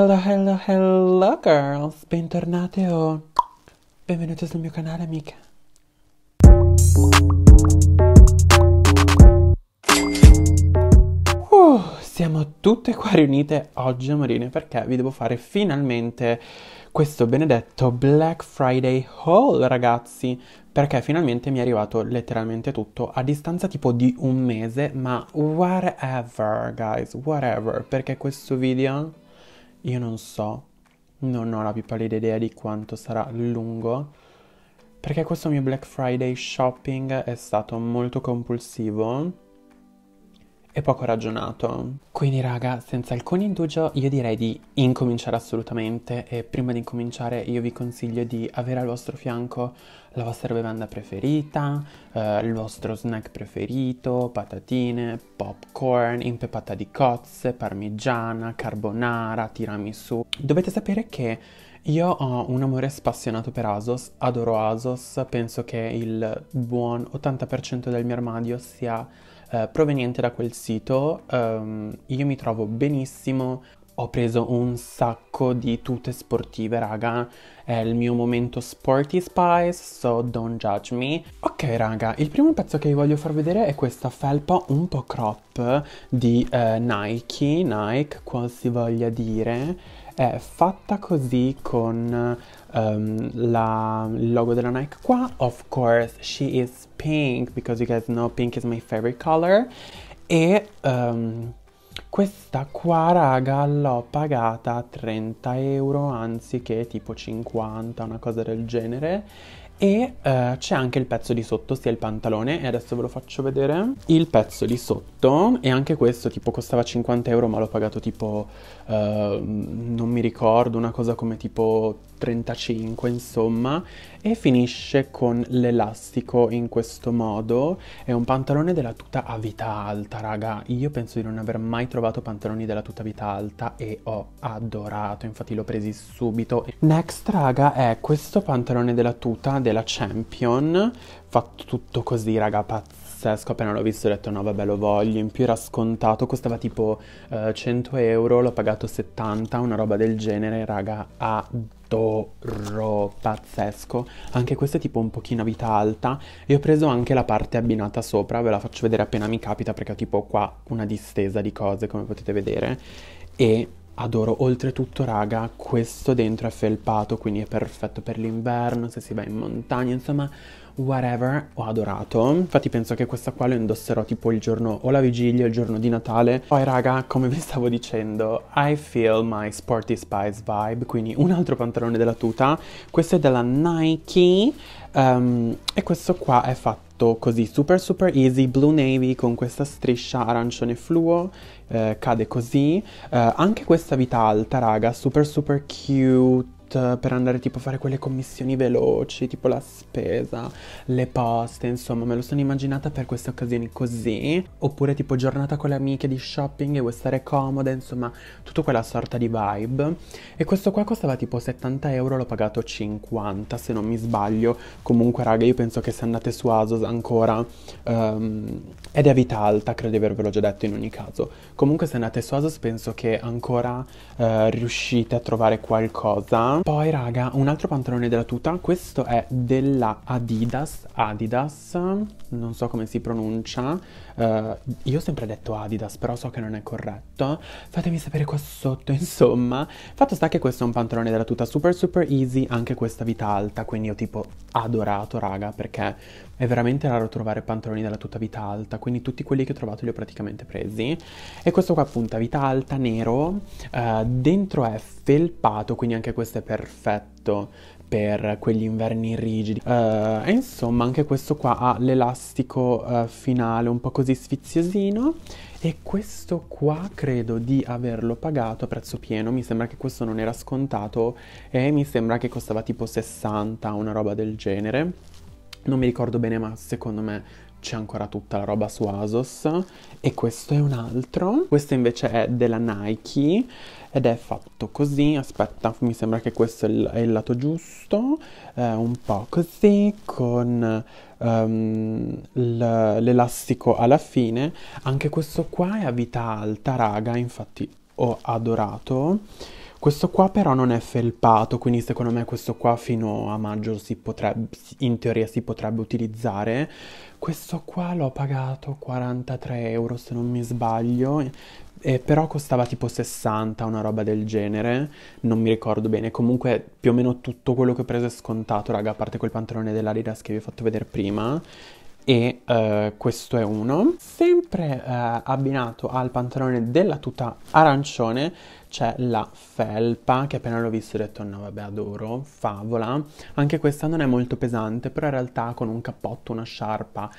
Hello, hello, hello girls! Bentornate o benvenute sul mio canale, amiche. Uh, siamo tutte qua riunite oggi a perché vi devo fare finalmente questo benedetto Black Friday haul, ragazzi, perché finalmente mi è arrivato letteralmente tutto a distanza tipo di un mese, ma whatever, guys, whatever, perché questo video io non so, non ho la più pallida idea di quanto sarà lungo, perché questo mio Black Friday shopping è stato molto compulsivo e poco ragionato. Quindi raga, senza alcun indugio, io direi di incominciare assolutamente e prima di incominciare io vi consiglio di avere al vostro fianco la vostra bevanda preferita, eh, il vostro snack preferito, patatine, popcorn, impepata di cozze, parmigiana, carbonara, tiramisù. Dovete sapere che io ho un amore spassionato per Asos, adoro Asos, penso che il buon 80% del mio armadio sia eh, proveniente da quel sito. Um, io mi trovo benissimo, ho preso un sacco di tute sportive, raga. È il mio momento sporty spice, so don't judge me. Ok, raga, il primo pezzo che vi voglio far vedere è questa felpa un po' crop di eh, Nike, Nike, qual si voglia dire. È fatta così con um, la, il logo della Nike qua. Of course, she is pink, because you guys know pink is my favorite color. E... Um, questa qua, raga, l'ho pagata 30 euro anziché tipo 50, una cosa del genere. E eh, c'è anche il pezzo di sotto, sia il pantalone, e adesso ve lo faccio vedere. Il pezzo di sotto, e anche questo tipo costava 50 euro, ma l'ho pagato tipo, eh, non mi ricordo, una cosa come tipo 35 insomma e finisce con l'elastico in questo modo è un pantalone della tuta a vita alta raga io penso di non aver mai trovato pantaloni della tuta a vita alta e ho adorato infatti l'ho presi subito next raga è questo pantalone della tuta della champion fatto tutto così raga pazzesco pazzesco, appena l'ho visto ho detto no vabbè lo voglio, in più era scontato, costava tipo eh, 100 euro, l'ho pagato 70, una roba del genere, raga, adoro, pazzesco. Anche questo è tipo un pochino a vita alta e ho preso anche la parte abbinata sopra, ve la faccio vedere appena mi capita perché ho tipo qua una distesa di cose come potete vedere e Adoro oltretutto, raga, questo dentro è felpato, quindi è perfetto per l'inverno, se si va in montagna, insomma, whatever, ho adorato. Infatti penso che questa qua la indosserò tipo il giorno o la vigilia il giorno di Natale. Poi raga, come vi stavo dicendo, I feel my sporty spice vibe, quindi un altro pantalone della tuta. Questo è della Nike um, e questo qua è fatto così super super easy, blue navy con questa striscia arancione fluo, eh, cade così, eh, anche questa vita alta raga, super super cute, budget eh, per andare tipo a fare quelle commissioni veloci, tipo la spesa, le poste, insomma, me lo sono immaginata per queste occasioni così, oppure tipo giornata con le amiche di shopping e vuoi stare comoda, insomma, tutta quella sorta di vibe. E questo qua costava tipo 70 euro, l'ho pagato 50 se non mi sbaglio, comunque raga io penso che se andate su Asos ancora um, è a vita alta, credo di avervelo già detto in ogni caso. Comunque se andate su Asos penso che ancora uh, riuscite a trovare qualcosa poi raga, un altro pantalone della tuta, questo è della Adidas, Adidas, non so come si pronuncia, uh, io ho sempre detto Adidas, però so che non è corretto, fatemi sapere qua sotto insomma. Fatto sta che questo è un pantalone della tuta super super easy, anche questa vita alta, quindi io tipo adorato raga, perché è veramente raro trovare pantaloni dalla tutta vita alta, quindi tutti quelli che ho trovato li ho praticamente presi. E questo qua appunto a vita alta, nero, eh, dentro è felpato, quindi anche questo è perfetto per quegli inverni rigidi. Uh, e insomma anche questo qua ha l'elastico uh, finale un po' così sfiziosino e questo qua credo di averlo pagato a prezzo pieno, mi sembra che questo non era scontato e mi sembra che costava tipo 60, una roba del genere non mi ricordo bene ma secondo me c'è ancora tutta la roba su Asos e questo è un altro questo invece è della Nike ed è fatto così aspetta mi sembra che questo è il, è il lato giusto eh, un po' così con um, l'elastico alla fine anche questo qua è a vita alta raga infatti ho adorato questo qua però non è felpato, quindi secondo me questo qua fino a maggio potrebbe, in teoria si potrebbe utilizzare. Questo qua l'ho pagato 43 euro se non mi sbaglio, eh, però costava tipo 60, una roba del genere, non mi ricordo bene. Comunque più o meno tutto quello che ho preso è scontato, raga, a parte quel pantalone dell'Adidas che vi ho fatto vedere prima e eh, questo è uno. Sempre eh, abbinato al pantalone della tuta arancione c'è la felpa che appena l'ho visto ho detto no vabbè adoro, favola. Anche questa non è molto pesante però in realtà con un cappotto, una sciarpa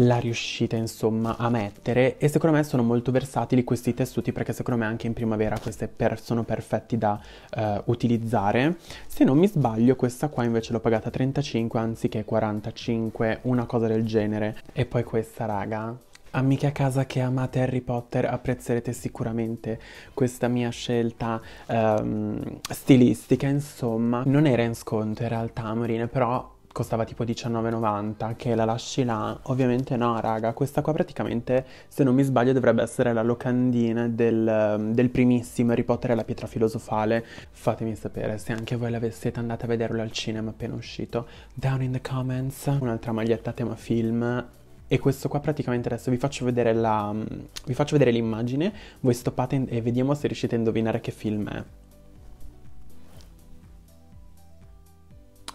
la riuscite insomma a mettere e secondo me sono molto versatili questi tessuti perché secondo me anche in primavera queste per sono perfetti da eh, utilizzare se non mi sbaglio questa qua invece l'ho pagata 35 anziché 45 una cosa del genere e poi questa raga Amiche a casa che amate Harry Potter apprezzerete sicuramente questa mia scelta um, stilistica, insomma. Non era in sconto in realtà, Morine, però costava tipo 19,90 che la lasci là ovviamente no raga questa qua praticamente se non mi sbaglio dovrebbe essere la locandina del, ehm, del primissimo Harry Potter e la pietra filosofale fatemi sapere se anche voi l'avessete andata a vederlo al cinema appena uscito down in the comments un'altra maglietta tema film e questo qua praticamente adesso vi faccio vedere la mm, vi faccio vedere l'immagine voi stoppate e vediamo se riuscite a indovinare che film è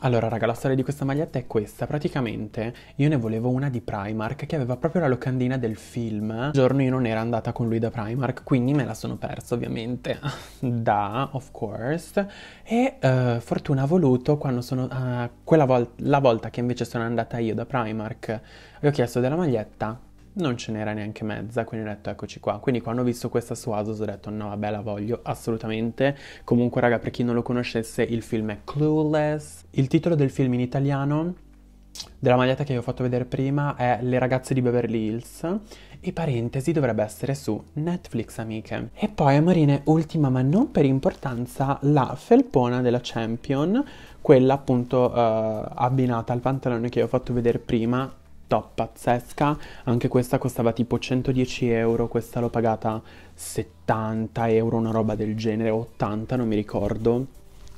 Allora raga, la storia di questa maglietta è questa, praticamente io ne volevo una di Primark che aveva proprio la locandina del film, un giorno io non era andata con lui da Primark, quindi me la sono persa ovviamente, da, of course, e uh, fortuna ha voluto quando sono, uh, quella vol- la volta che invece sono andata io da Primark e ho chiesto della maglietta, non ce n'era neanche mezza, quindi ho detto eccoci qua. Quindi quando ho visto questa su Asus ho detto no vabbè la voglio assolutamente. Comunque raga per chi non lo conoscesse il film è Clueless. Il titolo del film in italiano della maglietta che vi ho fatto vedere prima è Le ragazze di Beverly Hills e parentesi dovrebbe essere su Netflix amiche. E poi amorine, ultima ma non per importanza, la felpona della Champion, quella appunto eh, abbinata al pantalone che vi ho fatto vedere prima top pazzesca, anche questa costava tipo 110 euro, questa l'ho pagata 70 euro, una roba del genere, 80 non mi ricordo.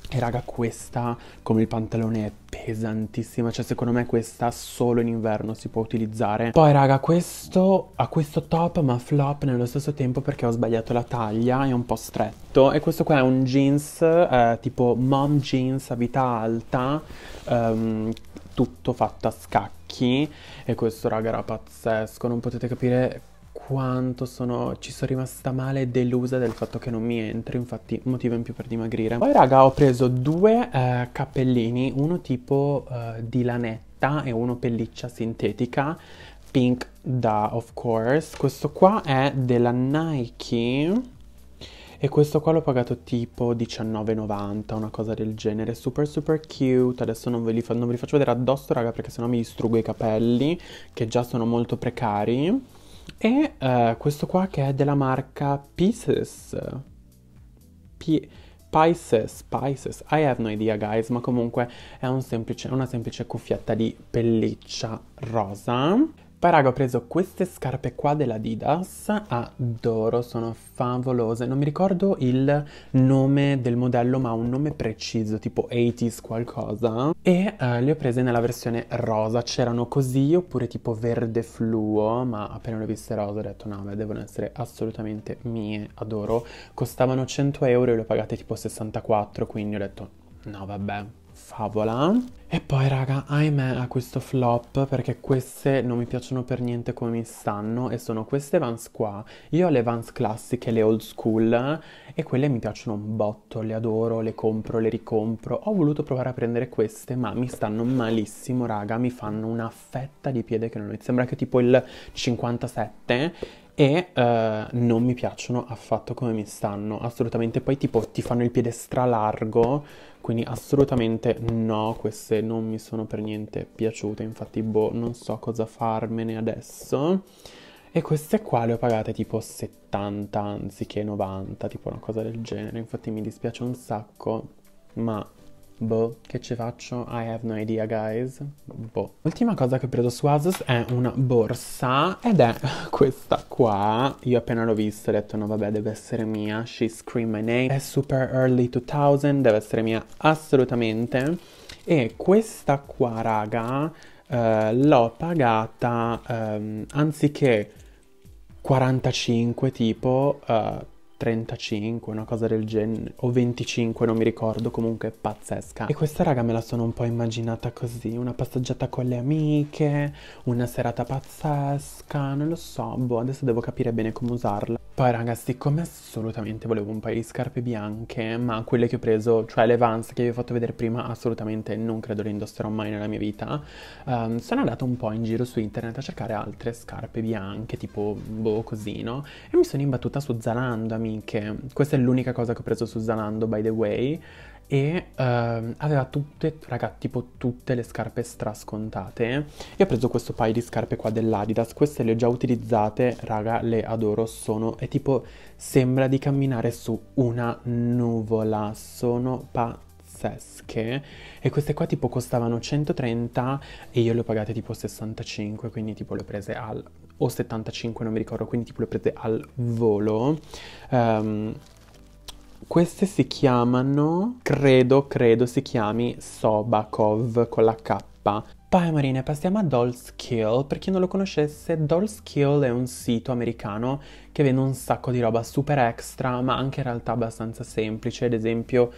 E raga, questa come il pantalone è pesantissima, cioè secondo me questa solo in inverno si può utilizzare. Poi raga, questo ha questo top ma flop nello stesso tempo perché ho sbagliato la taglia, è un po' stretto. E questo qua è un jeans eh, tipo mom jeans a vita alta, um, tutto fatto a scacchi chi e questo raga era pazzesco, non potete capire quanto sono, ci sono rimasta male e delusa del fatto che non mi entri, infatti motivo in più per dimagrire. Poi raga ho preso due eh, cappellini, uno tipo eh, di lanetta e uno pelliccia sintetica, pink da of course, questo qua è della Nike, e questo qua l'ho pagato tipo 19,90, una cosa del genere. Super super cute. Adesso non ve, li fa- non ve li faccio vedere addosso, raga, perché sennò mi distrugo i capelli, che già sono molto precari. E uh, questo qua che è della marca Pieces. P- Spices, Spices, I have no idea guys, ma comunque è un semplice, una semplice cuffietta di pelliccia rosa. Parago ho preso queste scarpe qua della dell'Adidas ah, adoro, sono favolose. Non mi ricordo il nome del modello, ma un nome preciso, tipo 80s qualcosa. E uh, le ho prese nella versione rosa, c'erano così oppure tipo verde fluo, ma appena le ho viste rosa ho detto no, beh, devono essere assolutamente mie, adoro. Costavano 100 euro e le ho pagate tipo 64, quindi ho detto no, vabbè, favola. E poi raga, ahimè a questo flop perché queste non mi piacciono per niente come mi stanno e sono queste Vans qua. Io ho le Vans classiche, le old school e quelle mi piacciono un botto, le adoro, le compro, le ricompro. Ho voluto provare a prendere queste ma mi stanno malissimo raga, mi fanno una fetta di piede che non mi sembra che tipo il 57 e eh, non mi piacciono affatto come mi stanno, assolutamente. Poi tipo ti fanno il piede stralargo, quindi assolutamente no, queste non mi sono per niente piaciute, infatti boh, non so cosa farmene adesso. E queste qua le ho pagate tipo 70 anziché 90, tipo una cosa del genere, infatti mi dispiace un sacco, ma Boh, che ci faccio? I have no idea, guys. Boh. L'ultima cosa che ho preso su Asus è una borsa ed è questa qua. Io appena l'ho vista ho detto no vabbè deve essere mia, she screamed my name. È super early 2000, deve essere mia assolutamente. E questa qua, raga, eh, l'ho pagata ehm, anziché 45 tipo... Eh, 35, una cosa del genere, o 25, non mi ricordo, comunque pazzesca. E questa raga me la sono un po' immaginata così, una passeggiata con le amiche, una serata pazzesca, non lo so, boh, adesso devo capire bene come usarla. Poi ragazzi, siccome assolutamente volevo un paio di scarpe bianche, ma quelle che ho preso, cioè le Vans che vi ho fatto vedere prima, assolutamente non credo le indosserò mai nella mia vita, um, sono andata un po' in giro su internet a cercare altre scarpe bianche, tipo boh così, no? E mi sono imbattuta su Zalando, amiche. Questa è l'unica cosa che ho preso su Zalando, by the way e ehm, aveva tutte, raga, tipo tutte le scarpe strascontate. Io ho preso questo paio di scarpe qua dell'Adidas, queste le ho già utilizzate, raga, le adoro, sono, è tipo, sembra di camminare su una nuvola, sono pazzesche e queste qua tipo costavano 130 e io le ho pagate tipo 65 quindi tipo le ho prese al o 75 non mi ricordo quindi tipo le ho prese al volo um, queste si chiamano, credo, credo si chiami Sobakov con la K. Poi Marine, passiamo a Doll's Kill. Per chi non lo conoscesse, Doll's Kill è un sito americano che vende un sacco di roba super extra, ma anche in realtà abbastanza semplice. Ad esempio,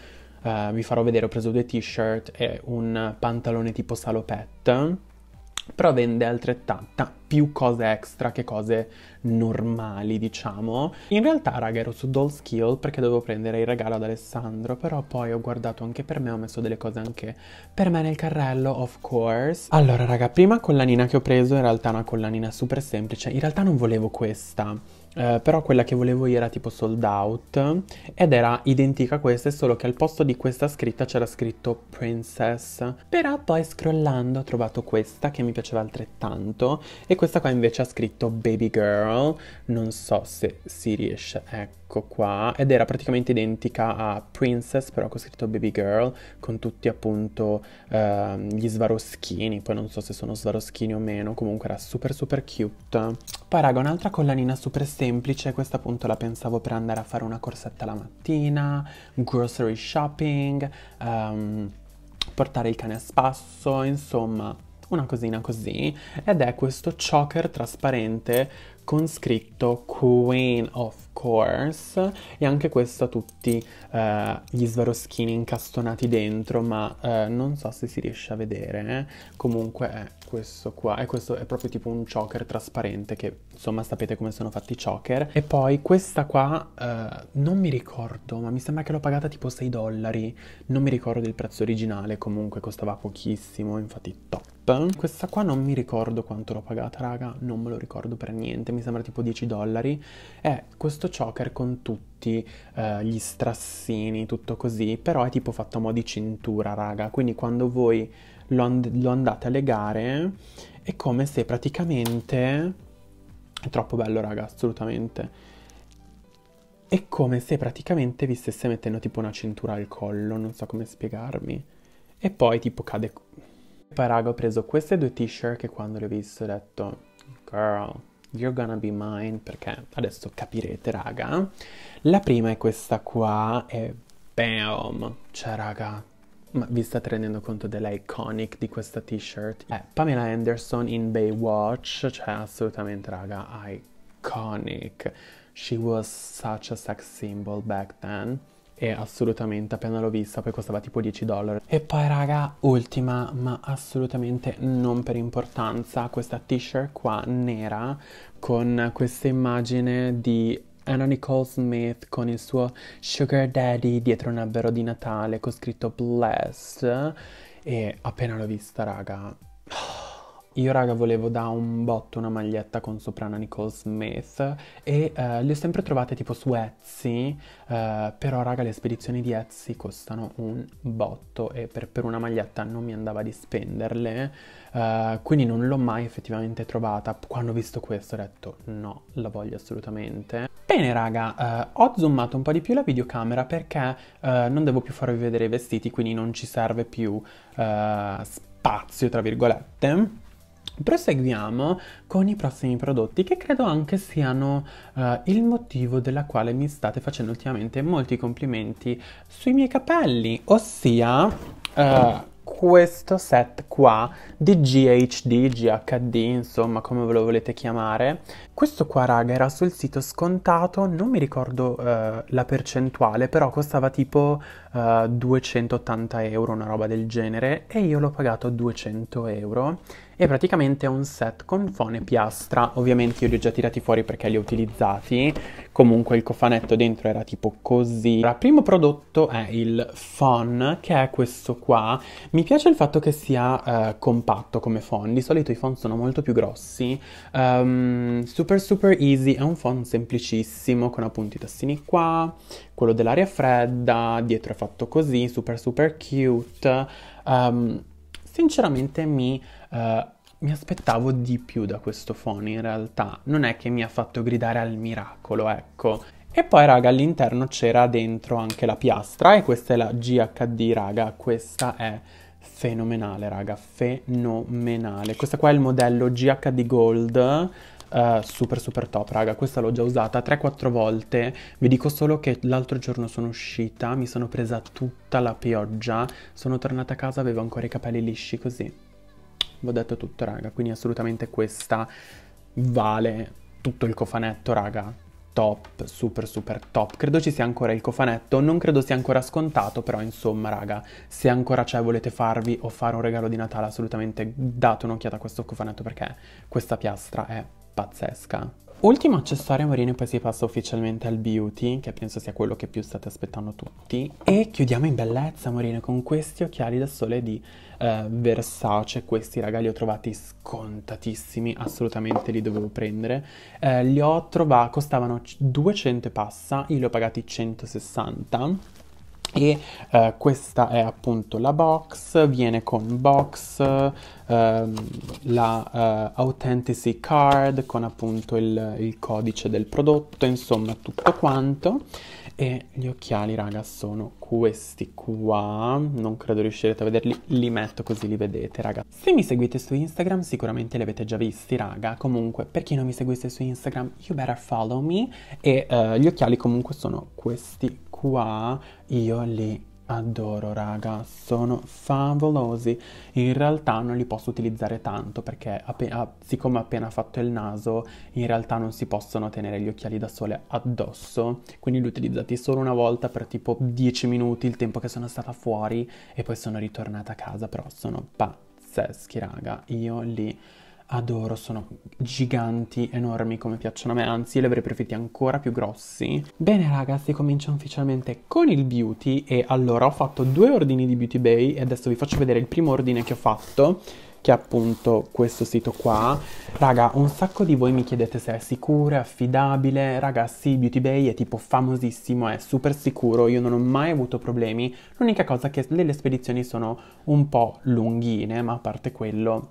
eh, vi farò vedere, ho preso due t-shirt e un pantalone tipo salopette però vende altrettanta, più cose extra che cose normali, diciamo. In realtà, raga, ero su Doll's Kill perché dovevo prendere il regalo ad Alessandro, però poi ho guardato anche per me, ho messo delle cose anche per me nel carrello, of course. Allora, raga, prima collanina che ho preso in realtà una collanina super semplice, in realtà non volevo questa, eh, però quella che volevo io era tipo sold out ed era identica a questa, solo che al posto di questa scritta c'era scritto princess. Però poi scrollando ho trovato questa che mi piaceva altrettanto e questa qua invece ha scritto baby girl, non so se si riesce, ecco ecco qua, ed era praticamente identica a Princess, però con scritto Baby Girl, con tutti appunto eh, gli svaroschini, poi non so se sono svaroschini o meno, comunque era super super cute. Poi raga, un'altra collanina super semplice, questa appunto la pensavo per andare a fare una corsetta la mattina, grocery shopping, um, portare il cane a spasso, insomma una cosina così ed è questo choker trasparente con scritto Queen of Coerce e anche questa tutti eh, gli svaroschini incastonati dentro ma eh, non so se si riesce a vedere eh. comunque è questo qua e questo è proprio tipo un choker trasparente che insomma sapete come sono fatti i choker e poi questa qua eh, non mi ricordo ma mi sembra che l'ho pagata tipo 6 dollari non mi ricordo il prezzo originale comunque costava pochissimo infatti top questa qua non mi ricordo quanto l'ho pagata raga non me lo ricordo per niente mi sembra tipo 10 dollari è eh, questo choker con tutti eh, gli strassini, tutto così, però è tipo fatto a mo' di cintura, raga, quindi quando voi lo, and- lo andate a legare è come se praticamente... È troppo bello, raga, assolutamente. È come se praticamente vi stesse mettendo tipo una cintura al collo, non so come spiegarmi. E poi tipo cade... Poi raga ho preso queste due t-shirt che quando le ho viste ho detto Girl, You're Gonna Be Mine, perché adesso capirete, raga. La prima è questa qua, e bam! Cioè, raga, ma vi state rendendo conto della iconic di questa t-shirt? È Pamela Anderson in Baywatch, cioè assolutamente, raga, iconic. She was such a sex symbol back then e assolutamente appena l'ho vista poi costava tipo 10 dollari. E poi raga, ultima ma assolutamente non per importanza, questa t-shirt qua nera con questa immagine di Anna Nicole Smith con il suo Sugar Daddy dietro un albero di Natale con scritto Blessed e appena l'ho vista raga... Io raga volevo da un botto una maglietta con soprano Nicole Smith e eh, le ho sempre trovate tipo su Etsy, eh, però raga le spedizioni di Etsy costano un botto e per, per una maglietta non mi andava di spenderle, eh, quindi non l'ho mai effettivamente trovata. Quando ho visto questo ho detto no, la voglio assolutamente. Bene raga, eh, ho zoomato un po' di più la videocamera perché eh, non devo più farvi vedere i vestiti, quindi non ci serve più eh, spazio, tra virgolette. Proseguiamo con i prossimi prodotti che credo anche siano uh, il motivo della quale mi state facendo ultimamente molti complimenti sui miei capelli, ossia uh, questo set qua di GHD, GHD, insomma come ve lo volete chiamare. Questo qua raga era sul sito scontato, non mi ricordo uh, la percentuale, però costava tipo uh, eh, 280 euro, una roba del genere, e io l'ho pagato 200 euro. E praticamente è un set con fone e piastra, ovviamente io li ho già tirati fuori perché li ho utilizzati, comunque il cofanetto dentro era tipo così. Il primo prodotto è il Fon, che è questo qua. Mi piace il fatto che sia uh, compatto come phone, di solito i phone sono molto più grossi. Um, super super easy, è un phone semplicissimo, con appunto i tastini qua, quello dell'aria fredda, dietro è fatto così, super super cute. Um, sinceramente mi, uh, mi, aspettavo di più da questo phone in realtà, non è che mi ha fatto gridare al miracolo, ecco. E poi raga all'interno c'era dentro anche la piastra e questa è la GHD raga, questa è fenomenale raga, fenomenale. Questa qua è il modello GHD Gold eh, super super top, raga, questa l'ho già usata 3-4 volte, vi dico solo che l'altro giorno sono uscita, mi sono presa tutta la pioggia, sono tornata a casa, avevo ancora i capelli lisci così. Vi ho detto tutto, raga, quindi assolutamente questa vale tutto il cofanetto, raga. Top, super super top. Credo ci sia ancora il cofanetto, non credo sia ancora scontato, però insomma, raga, se ancora c'è volete farvi o fare un regalo di Natale, assolutamente date un'occhiata a questo cofanetto perché questa piastra è pazzesca. Ultimo accessorio Morino, e poi si passa ufficialmente al beauty, che penso sia quello che più state aspettando tutti. E chiudiamo in bellezza Morino, con questi occhiali da sole di eh, Versace. Questi raga li ho trovati scontatissimi, assolutamente li dovevo prendere. Eh, li ho trovati, costavano 200 passa, io li ho pagati 160 e eh, questa è appunto la box, viene con box, eh, la eh, authenticity card con appunto il, il codice del prodotto, insomma tutto quanto. E gli occhiali, raga, sono questi qua. Non credo riuscirete a vederli. Li metto così li vedete, raga. Se mi seguite su Instagram, sicuramente li avete già visti, raga. Comunque, per chi non mi seguisse su Instagram, you better follow me. E uh, gli occhiali comunque sono questi qua. Io li adoro raga, sono favolosi. In realtà non li posso utilizzare tanto perché appena, ah, siccome ho appena fatto il naso, in realtà non si possono tenere gli occhiali da sole addosso, quindi li ho utilizzati solo una volta per tipo 10 minuti, il tempo che sono stata fuori e poi sono ritornata a casa, però sono pazzeschi raga, io li adoro, sono giganti, enormi come piacciono a me, anzi li avrei preferiti ancora più grossi. Bene ragazzi, cominciamo ufficialmente con il beauty e allora ho fatto due ordini di Beauty Bay e adesso vi faccio vedere il primo ordine che ho fatto che è appunto questo sito qua. Raga, un sacco di voi mi chiedete se è sicuro, è affidabile. Raga, sì, Beauty Bay è tipo famosissimo, è super sicuro, io non ho mai avuto problemi. L'unica cosa è che le spedizioni sono un po' lunghine, ma a parte quello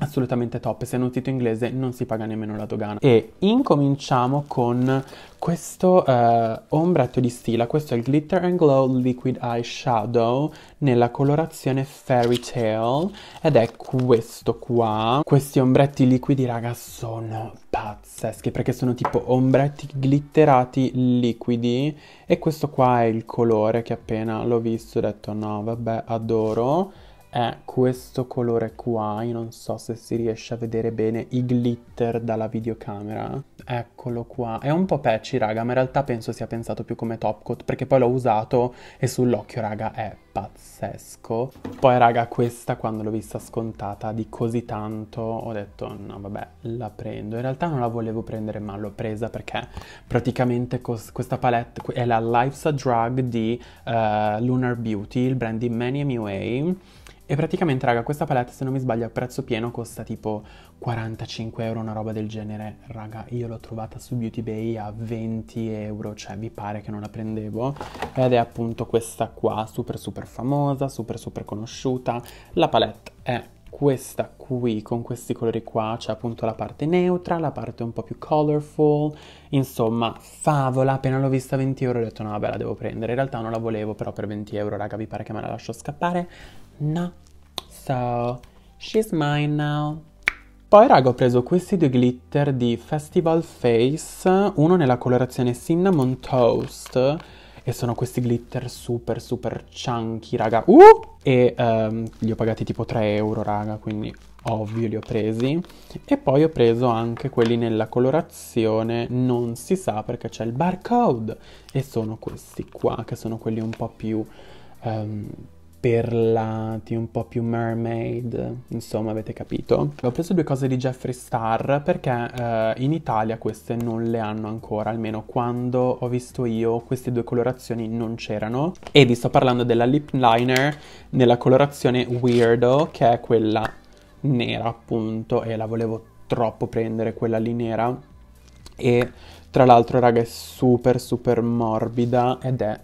assolutamente top, se un sito inglese non si paga nemmeno la dogana. E incominciamo con questo uh, ombretto di stila, questo è il Glitter and Glow Liquid Eyeshadow nella colorazione Fairy Tale ed è questo qua. Questi ombretti liquidi raga sono pazzeschi perché sono tipo ombretti glitterati liquidi e questo qua è il colore che appena l'ho visto ho detto no vabbè adoro è questo colore qua, io non so se si riesce a vedere bene i glitter dalla videocamera. Eccolo qua, è un po' patchy raga, ma in realtà penso sia pensato più come top coat perché poi l'ho usato e sull'occhio raga è pazzesco. Poi raga questa quando l'ho vista scontata di così tanto ho detto no vabbè la prendo, in realtà non la volevo prendere ma l'ho presa perché praticamente questa palette è la Life's a Drug di uh, Lunar Beauty, il brand di Many MUA e praticamente, raga, questa palette, se non mi sbaglio, a prezzo pieno costa tipo 45 euro, una roba del genere. Raga, io l'ho trovata su Beauty Bay a 20 euro, cioè vi pare che non la prendevo. Ed è appunto questa qua, super super famosa, super super conosciuta. La palette è questa qui con questi colori qua c'è appunto la parte neutra, la parte un po' più colorful, insomma favola, appena l'ho vista a 20 euro ho detto no vabbè la devo prendere, in realtà non la volevo però per 20 euro raga vi pare che me la lascio scappare, no. So, she's mine now. Poi raga ho preso questi due glitter di Festival Face, uno nella colorazione Cinnamon Toast e sono questi glitter super super chunky raga, uh! e um, li ho pagati tipo 3 euro raga, quindi ovvio li ho presi e poi ho preso anche quelli nella colorazione non si sa perché c'è il barcode e sono questi qua che sono quelli un po' più... Um, perlati, un po' più mermaid, insomma avete capito. Ho preso due cose di Jeffree Star perché eh, in Italia queste non le hanno ancora, almeno quando ho visto io queste due colorazioni non c'erano. E vi sto parlando della lip liner nella colorazione Weirdo, che è quella nera appunto, e la volevo troppo prendere, quella lì nera. E tra l'altro raga è super super morbida ed è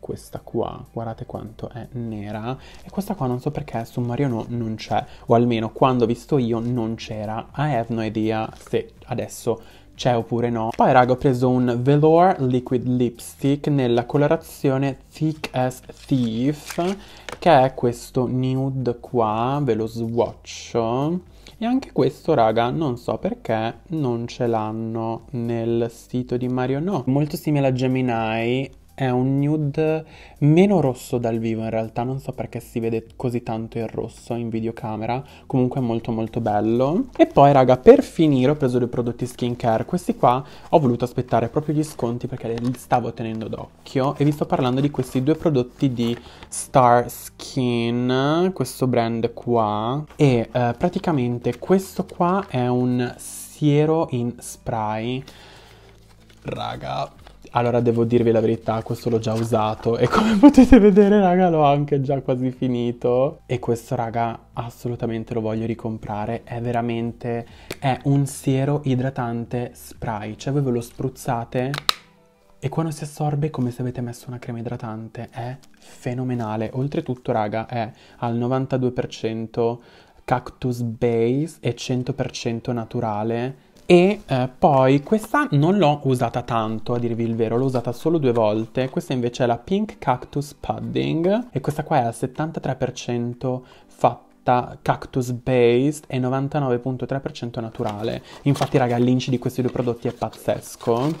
questa qua, guardate quanto è nera, e questa qua non so perché su Mario no, non c'è, o almeno quando ho visto io non c'era, I have no idea se adesso c'è oppure no. Poi raga ho preso un Velour Liquid Lipstick nella colorazione Thick as Thief, che è questo nude qua, ve lo swatcho. E anche questo, raga, non so perché non ce l'hanno nel sito di Mario No. Molto simile a Gemini, è un nude meno rosso dal vivo in realtà, non so perché si vede così tanto il rosso in videocamera, comunque è molto molto bello. E poi raga, per finire ho preso due prodotti skincare, questi qua ho voluto aspettare proprio gli sconti perché li stavo tenendo d'occhio e vi sto parlando di questi due prodotti di Star Skin, questo brand qua, e eh, praticamente questo qua è un siero in spray. Raga, allora devo dirvi la verità, questo l'ho già usato e come potete vedere raga l'ho anche già quasi finito e questo raga assolutamente lo voglio ricomprare, è veramente è un siero idratante spray, cioè voi ve lo spruzzate e quando si assorbe è come se avete messo una crema idratante, è fenomenale, oltretutto raga è al 92% cactus base e 100% naturale e eh, poi questa non l'ho usata tanto, a dirvi il vero, l'ho usata solo due volte. Questa invece è la Pink Cactus Pudding e questa qua è al 73% fatta cactus based e 99.3% naturale. Infatti, raga, l'inci di questi due prodotti è pazzesco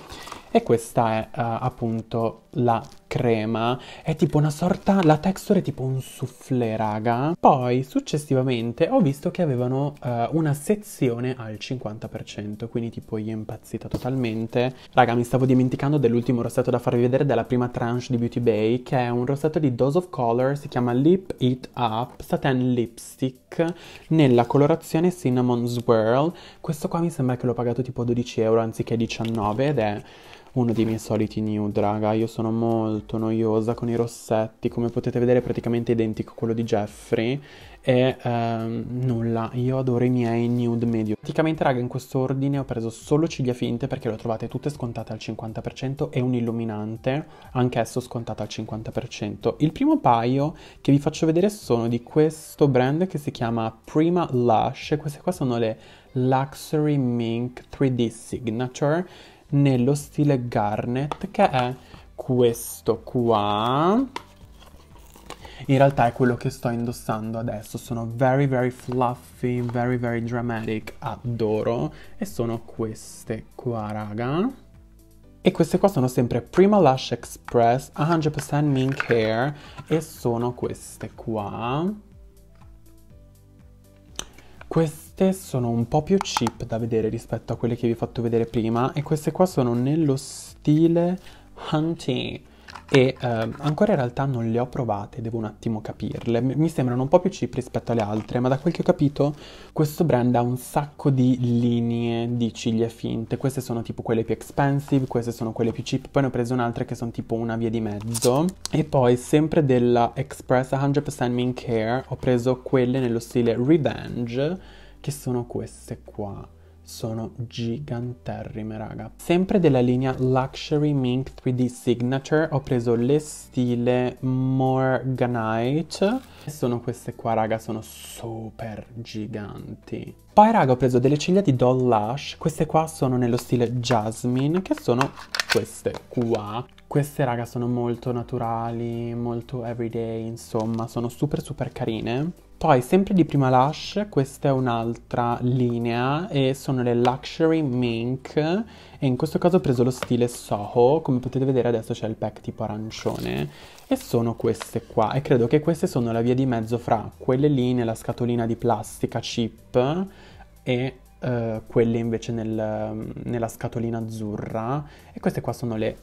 e questa è uh, appunto la crema è tipo una sorta la texture è tipo un soufflé raga poi successivamente ho visto che avevano uh, una sezione al 50% quindi tipo io impazzita totalmente raga mi stavo dimenticando dell'ultimo rossetto da farvi vedere della prima tranche di Beauty Bay che è un rossetto di Dose of Color si chiama Lip It Up Satin Lipstick nella colorazione Cinnamon Swirl questo qua mi sembra che l'ho pagato tipo 12 euro anziché 19 ed è uno dei miei soliti nude, raga. Io sono molto noiosa con i rossetti, come potete vedere praticamente identico a quello di Jeffrey. E ehm, nulla, io adoro i miei nude medio. Praticamente, raga, in questo ordine ho preso solo ciglia finte perché le ho trovate tutte scontate al 50% e un illuminante, anch'esso scontato al 50%. Il primo paio che vi faccio vedere sono di questo brand che si chiama Prima Lush. Queste qua sono le Luxury Mink 3D Signature nello stile Garnet che è questo qua. In realtà è quello che sto indossando adesso, sono very very fluffy, very very dramatic, adoro e sono queste qua raga. E queste qua sono sempre Prima Lash Express 100% Mink Hair e sono queste qua. Queste queste sono un po' più cheap da vedere rispetto a quelle che vi ho fatto vedere prima e queste qua sono nello stile hunting e eh, ancora in realtà non le ho provate, devo un attimo capirle. Mi sembrano un po' più cheap rispetto alle altre, ma da quel che ho capito questo brand ha un sacco di linee di ciglia finte. Queste sono tipo quelle più expensive, queste sono quelle più cheap, poi ne ho preso un'altra che sono tipo una via di mezzo. E poi sempre della Express 100% Min Care ho preso quelle nello stile Revenge che sono queste qua. Sono giganterrime, raga. Sempre della linea Luxury Mink 3D Signature ho preso le stile Morganite. Sono queste qua, raga, sono super giganti. Poi, raga, ho preso delle ciglia di Doll Lush. Queste qua sono nello stile Jasmine, che sono queste qua. Queste raga sono molto naturali, molto everyday, insomma, sono super super carine. Poi sempre di Prima Lash, questa è un'altra linea e sono le Luxury Mink e in questo caso ho preso lo stile Soho, come potete vedere adesso c'è il pack tipo arancione e sono queste qua e credo che queste sono la via di mezzo fra quelle lì nella scatolina di plastica cheap e uh, quelle invece nel, nella scatolina azzurra e queste qua sono le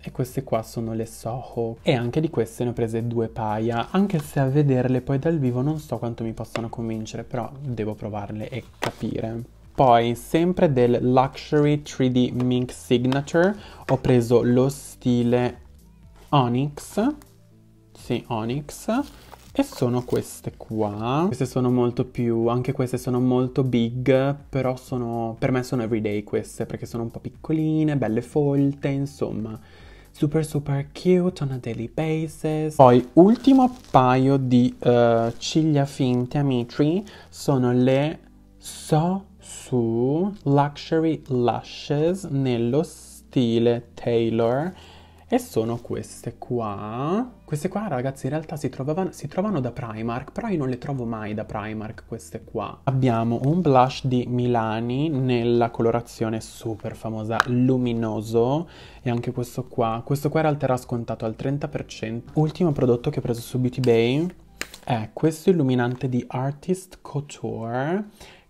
e queste qua sono le Soho. E anche di queste ne ho prese due paia, anche se a vederle poi dal vivo non so quanto mi possano convincere, però devo provarle e capire. Poi, sempre del Luxury 3D Mink Signature, ho preso lo stile Onyx. Sì, Onyx. E sono queste qua. Queste sono molto più, anche queste sono molto big, però sono, per me sono everyday queste, perché sono un po' piccoline, belle folte, insomma super super cute on a daily basis. Poi ultimo paio di uh, ciglia finte amici sono le So Su Luxury Lashes nello stile Taylor e sono queste qua. Queste qua, ragazzi, in realtà si trovavano, si trovano da Primark, però io non le trovo mai da Primark queste qua. Abbiamo un blush di Milani nella colorazione super famosa Luminoso e anche questo qua. Questo qua in realtà era scontato al 30%. Ultimo prodotto che ho preso su Beauty Bay è questo illuminante di Artist Couture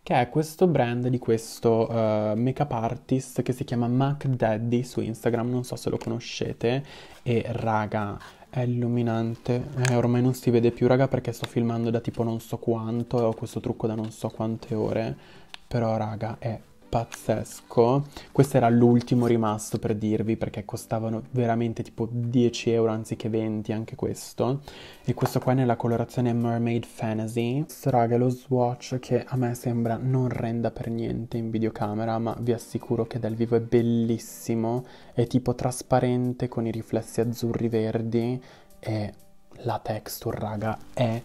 che è questo brand di questo uh, make-up artist che si chiama Mac Daddy su Instagram, non so se lo conoscete, e raga, è illuminante, eh, ormai non si vede più raga perché sto filmando da tipo non so quanto e ho questo trucco da non so quante ore, però raga è pazzesco. Questo era l'ultimo rimasto per dirvi perché costavano veramente tipo 10 euro anziché 20 anche questo. E questo qua è nella colorazione Mermaid Fantasy. Raga, lo swatch che a me sembra non renda per niente in videocamera, ma vi assicuro che dal vivo è bellissimo. È tipo trasparente con i riflessi azzurri verdi e la texture, raga, è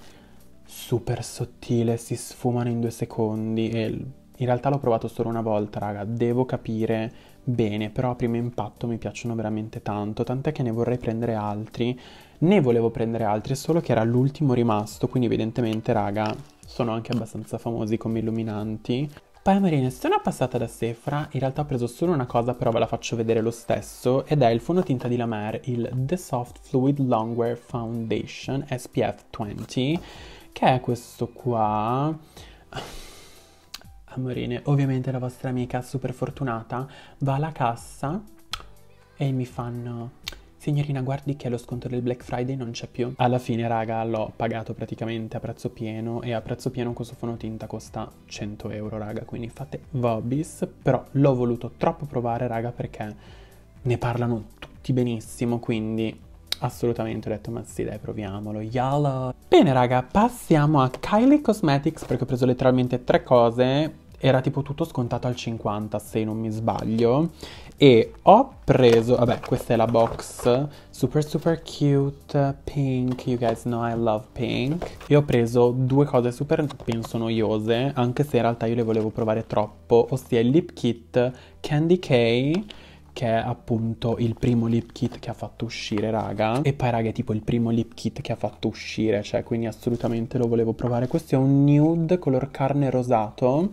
super sottile, si sfumano in due secondi e in realtà l'ho provato solo una volta, raga, devo capire bene, però a primo impatto mi piacciono veramente tanto, tant'è che ne vorrei prendere altri. Ne volevo prendere altri, solo che era l'ultimo rimasto, quindi evidentemente, raga, sono anche abbastanza famosi come illuminanti. Poi Marina, sono passata da Sephora, in realtà ho preso solo una cosa, però ve la faccio vedere lo stesso, ed è il fondotinta di La Mer, il The Soft Fluid Longwear Foundation SPF 20, che è questo qua... Amorine, ovviamente la vostra amica super fortunata va alla cassa e mi fanno... Signorina, guardi che lo sconto del Black Friday non c'è più. Alla fine, raga, l'ho pagato praticamente a prezzo pieno e a prezzo pieno questo fonotinta costa 100 euro, raga, quindi fate vobis. Però l'ho voluto troppo provare, raga, perché ne parlano tutti benissimo, quindi assolutamente ho detto ma sì dai proviamolo YALA bene raga passiamo a Kylie Cosmetics perché ho preso letteralmente tre cose era tipo tutto scontato al 50 se non mi sbaglio e ho preso, vabbè questa è la box super super cute pink, you guys know I love pink e ho preso due cose super penso noiose anche se in realtà io le volevo provare troppo ossia il lip kit Candy K che è appunto il primo lip kit che ha fatto uscire, raga. E poi, raga, è tipo il primo lip kit che ha fatto uscire, cioè, quindi assolutamente lo volevo provare. Questo è un nude color carne rosato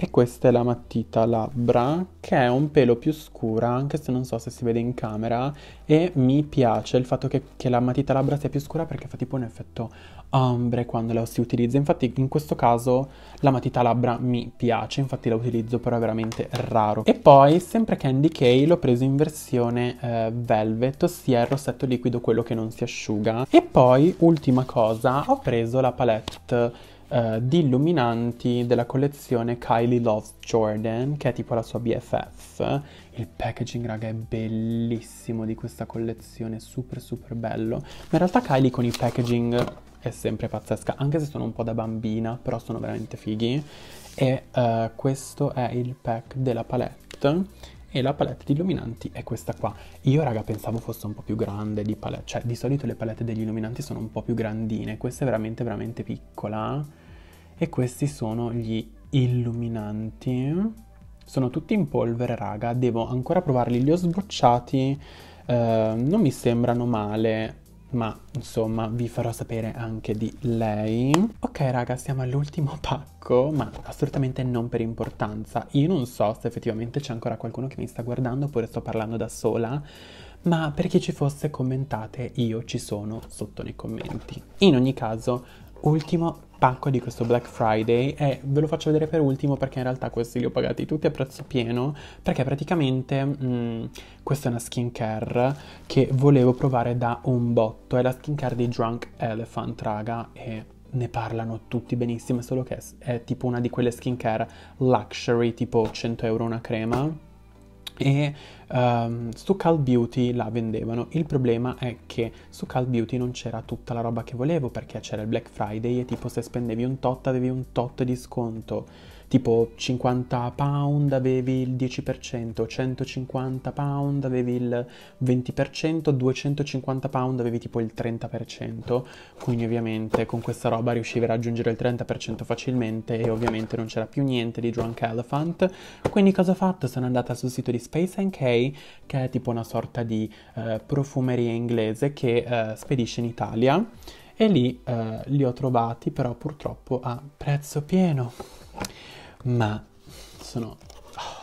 e questa è la matita labbra, che è un pelo più scura, anche se non so se si vede in camera, e mi piace il fatto che, che la matita labbra sia più scura perché fa tipo un effetto ombre quando la si utilizza. Infatti in questo caso la matita labbra mi piace, infatti la utilizzo però è veramente raro. E poi sempre Candy K l'ho preso in versione eh, velvet, ossia il rossetto liquido, quello che non si asciuga. E poi ultima cosa, ho preso la palette eh, di illuminanti della collezione Kylie Loves Jordan, che è tipo la sua BFF. Il packaging, raga, è bellissimo di questa collezione, super super bello. Ma in realtà Kylie con i packaging è sempre pazzesca, anche se sono un po' da bambina, però sono veramente fighi. E uh, questo è il pack della palette e la palette di illuminanti è questa qua. Io raga pensavo fosse un po' più grande di palette, cioè di solito le palette degli illuminanti sono un po' più grandine, questa è veramente veramente piccola e questi sono gli illuminanti. Sono tutti in polvere raga, devo ancora provarli, li ho sbocciati, eh, non mi sembrano male, ma insomma vi farò sapere anche di lei. Ok raga, siamo all'ultimo pacco, ma assolutamente non per importanza. Io non so se effettivamente c'è ancora qualcuno che mi sta guardando oppure sto parlando da sola, ma per chi ci fosse commentate io ci sono sotto nei commenti. In ogni caso ultimo pacco di questo Black Friday e ve lo faccio vedere per ultimo perché in realtà questi li ho pagati tutti a prezzo pieno perché praticamente mh, mm, questa è una skincare che volevo provare da un botto è la skincare di Drunk Elephant raga e ne parlano tutti benissimo solo che è, è tipo una di quelle skincare luxury tipo 100 euro una crema e um, ehm, su Cal Beauty la vendevano. Il problema è che su Cal Beauty non c'era tutta la roba che volevo perché c'era il Black Friday e tipo se spendevi un tot avevi un tot di sconto tipo 50 pound avevi il 10%, 150 pound avevi il 20%, 250 pound avevi tipo il 30%, quindi ovviamente con questa roba riuscivi a raggiungere il 30% facilmente e ovviamente non c'era più niente di Drunk Elephant, quindi cosa ho fatto? Sono andata sul sito di Space NK che è tipo una sorta di eh, profumeria inglese che eh, spedisce in Italia e lì eh, li ho trovati però purtroppo a prezzo pieno ma sono,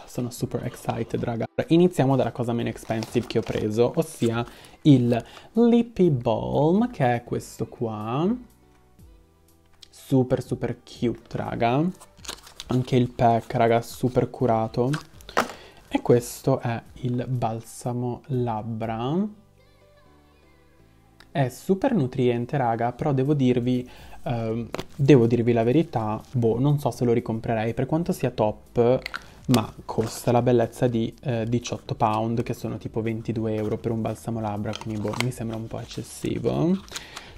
sono super excited, raga. Iniziamo dalla cosa meno expensive che ho preso, ossia il Lippy Balm, che è questo qua. Super, super cute, raga. Anche il pack, raga, super curato. E questo è il balsamo labbra. È super nutriente, raga, però devo dirvi, Uh, devo dirvi la verità, boh, non so se lo ricomprerei, per quanto sia top, ma costa la bellezza di eh, 18 pound, che sono tipo 22 euro per un balsamo labbra, quindi boh, mi sembra un po' eccessivo.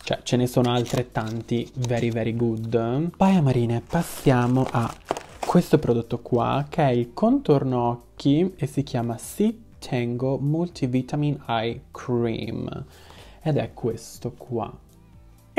Cioè, ce ne sono altrettanti, very very good. Poi a Marine passiamo a questo prodotto qua, che è il contorno occhi e si chiama Sea Tango Multivitamin Eye Cream. Ed è questo qua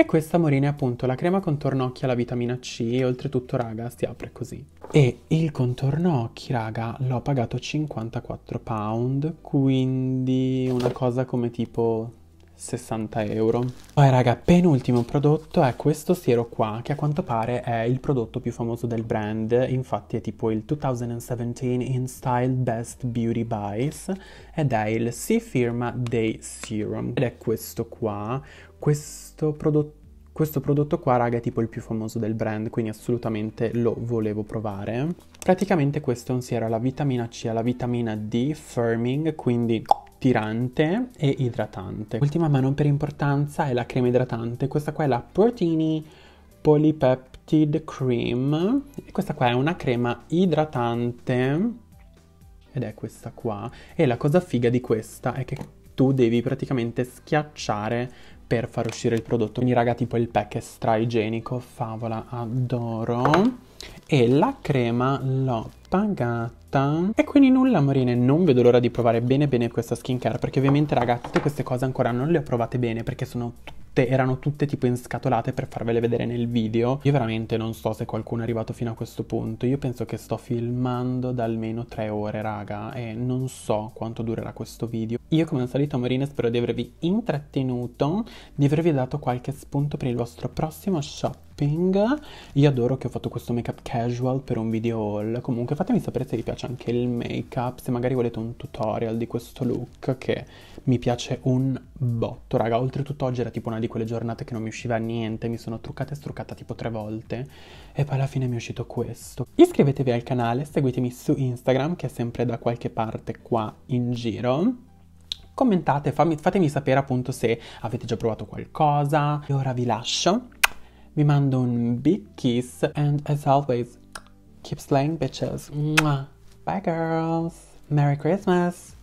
e questa Morina è appunto la crema contorno occhi alla vitamina C, oltretutto raga si apre così. E il contorno occhi raga l'ho pagato 54 pound, quindi una cosa come tipo 60 euro. Poi raga, penultimo prodotto è questo siero qua, che a quanto pare è il prodotto più famoso del brand, infatti è tipo il 2017 In Style Best Beauty Buys, ed è il Sea Firma Day Serum. Ed è questo qua, questo prodotto questo prodotto qua, raga, è tipo il più famoso del brand, quindi assolutamente lo volevo provare. Praticamente questo non si era la vitamina C, alla vitamina D, firming, quindi tirante e idratante. Ultima ma non per importanza è la crema idratante, questa qua è la Proteini Polypeptide Cream e questa qua è una crema idratante ed è questa qua e la cosa figa di questa è che tu devi praticamente schiacciare per far uscire il prodotto. Quindi raga tipo il pack è igienico, favola, adoro. E la crema l'ho pagata. E quindi nulla amorine, non vedo l'ora di provare bene bene questa skincare perché ovviamente raga tutte queste cose ancora non le ho provate bene perché sono tutte tutte, erano tutte tipo inscatolate per farvele vedere nel video. Io veramente non so se qualcuno è arrivato fino a questo punto. Io penso che sto filmando da almeno tre ore, raga, e non so quanto durerà questo video. Io come al solito Amorina spero di avervi intrattenuto, di avervi dato qualche spunto per il vostro prossimo shot io adoro che ho fatto questo make up casual per un video haul. Comunque fatemi sapere se vi piace anche il make up, se magari volete un tutorial di questo look che mi piace un botto, raga. Oltretutto oggi era tipo una di di quelle giornate che non mi usciva niente, mi sono truccata e struccata tipo tre volte e poi alla fine mi è uscito questo. Iscrivetevi al canale, seguitemi su Instagram che è sempre da qualche parte qua in giro commentate, fammi, fatemi sapere appunto se avete già provato qualcosa. E ora vi lascio, vi mando un big kiss and as always, keep slaying bitches. Bye girls, Merry Christmas!